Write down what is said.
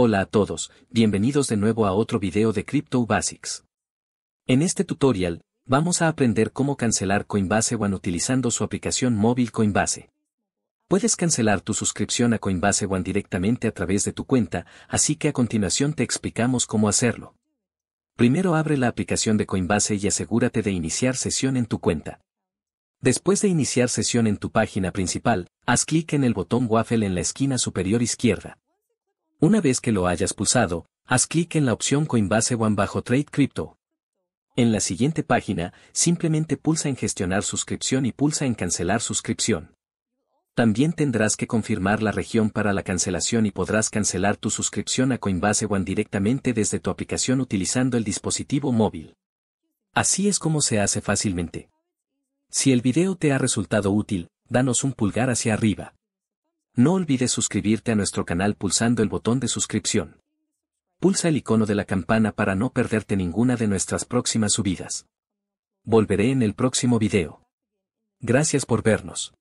Hola a todos, bienvenidos de nuevo a otro video de Crypto Basics. En este tutorial, vamos a aprender cómo cancelar Coinbase One utilizando su aplicación móvil Coinbase. Puedes cancelar tu suscripción a Coinbase One directamente a través de tu cuenta, así que a continuación te explicamos cómo hacerlo. Primero abre la aplicación de Coinbase y asegúrate de iniciar sesión en tu cuenta. Después de iniciar sesión en tu página principal, haz clic en el botón Waffle en la esquina superior izquierda. Una vez que lo hayas pulsado, haz clic en la opción Coinbase One bajo Trade Crypto. En la siguiente página, simplemente pulsa en Gestionar suscripción y pulsa en Cancelar suscripción. También tendrás que confirmar la región para la cancelación y podrás cancelar tu suscripción a Coinbase One directamente desde tu aplicación utilizando el dispositivo móvil. Así es como se hace fácilmente. Si el video te ha resultado útil, danos un pulgar hacia arriba. No olvides suscribirte a nuestro canal pulsando el botón de suscripción. Pulsa el icono de la campana para no perderte ninguna de nuestras próximas subidas. Volveré en el próximo video. Gracias por vernos.